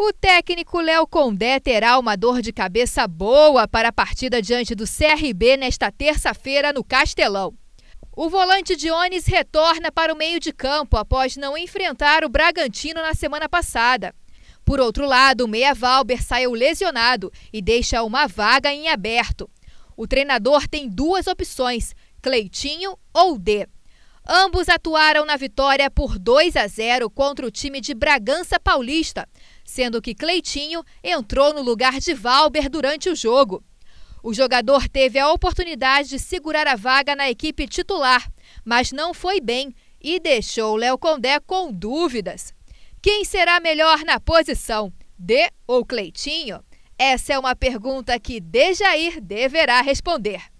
O técnico Léo Condé terá uma dor de cabeça boa para a partida diante do CRB nesta terça-feira no Castelão. O volante Dionis retorna para o meio de campo após não enfrentar o Bragantino na semana passada. Por outro lado, o meia Valber saiu lesionado e deixa uma vaga em aberto. O treinador tem duas opções, Cleitinho ou D. Ambos atuaram na vitória por 2 a 0 contra o time de Bragança Paulista, sendo que Cleitinho entrou no lugar de Valber durante o jogo. O jogador teve a oportunidade de segurar a vaga na equipe titular, mas não foi bem e deixou Léo Condé com dúvidas. Quem será melhor na posição, D ou Cleitinho? Essa é uma pergunta que Dejair deverá responder.